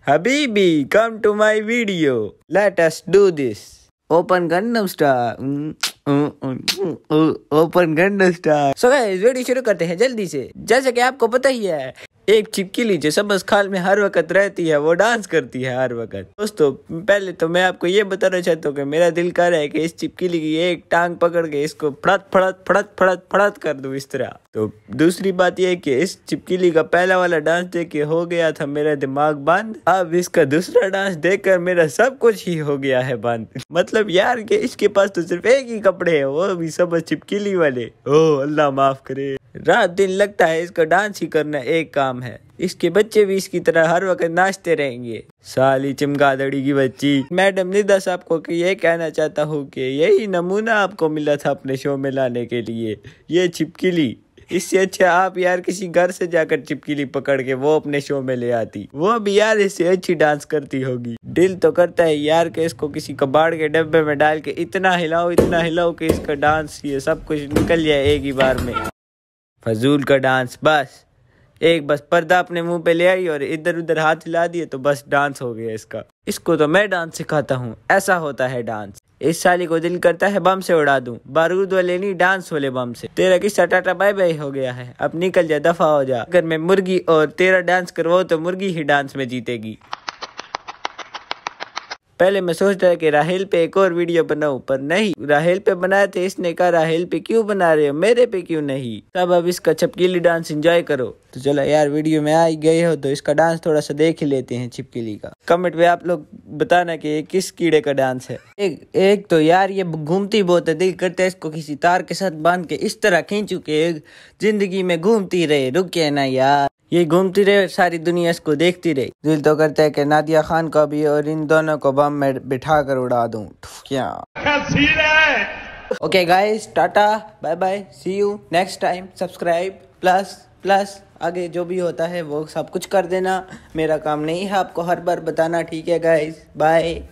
Habibi, come to my video. Let us do this. Open Gundam Star. Mm. Open गंडा star so guys video शुरू करते हैं जल्दी से जैसे कि आपको पता ही है एक चिपकीली जो सबस खाल में हर वक्त रहती है वो डांस करती है हर वक्त दोस्तों पहले तो मैं आपको ये बताना चाहता हूँ कि मेरा दिल कर रहा है कि इस चिपकीली की एक टांग पकड़ के इसको फड़त फड़त फड़त फड़त फड़त कर दू इस तरह तो दूसरी बात यह कि इस चिपकीली का पहला वाला डांस देख के हो गया था मेरा दिमाग बंद अब इसका दूसरा डांस देख कर मेरा सब कुछ ही हो गया है बंद मतलब यार के इसके पास तो सिर्फ एक ही कपड़े है वो भी सब चिपकीली वाले ओ अल्लाह माफ करे रात दिन लगता है इसका डांस ही करना एक काम है इसके बच्चे भी इसकी तरह हर वक्त नाचते रहेंगे साली चमगादड़ी की बच्ची मैडम निदा साहब को कि ये कहना चाहता हूँ कि यही नमूना आपको मिला था अपने शो में लाने के लिए ये छिपकिली इससे अच्छा आप यार किसी घर से जाकर चिपकीली पकड़ के वो अपने शो में ले आती वो भी यार इससे अच्छी डांस करती होगी दिल तो करता है यार के इसको किसी कबाड़ के डब्बे में डाल के इतना हिलाओ इतना हिलाओ कि इसका डांस ये सब कुछ निकल जाए एक ही बार में फजूल का डांस बस एक बस पर्दा अपने मुंह पे ले आई और इधर उधर हाथ हिला दिए तो बस डांस हो गया इसका इसको तो मैं डांस सिखाता हूँ ऐसा होता है डांस इस साली को दिल करता है बम से उड़ा दूं बारूद वाले नहीं डांस वाले बम से तेरा किस्सा टाटा बाय बाय हो गया है अब निकल जा दफा हो जा अगर मैं मुर्गी और तेरा डांस करवाऊ तो मुर्गी ही डांस में जीतेगी पहले मैं सोच रहा कि राहल पे एक और वीडियो बनाऊं पर नहीं राहल पे बनाया थे तो इसने कहा राहेल पे क्यों बना रहे हो मेरे पे क्यों नहीं तब अब इसका छपकीली डांस एंजॉय करो तो चलो यार वीडियो में आ ही गए हो तो इसका डांस थोड़ा सा देख ही लेते हैं छिपकीली का कमेंट में आप लोग बताना कि ये किस कीड़े का डांस है एक एक तो यार ये घूमती बहुत है दिल करते है इसको किसी तार के साथ बांध के इस तरह खींचू के जिंदगी में घूमती रहे रुके ना यार ये घूमती रहे सारी दुनिया इसको देखती रही दिल तो करता है कि नादिया खान को भी और इन दोनों को बम नाम में बिठा कर उड़ा दूँ क्या okay guys tata bye bye see you next time subscribe plus plus आगे जो भी होता है वो सब कुछ कर देना मेरा काम नहीं है आपको हर बार बताना ठीक है गाइस बाय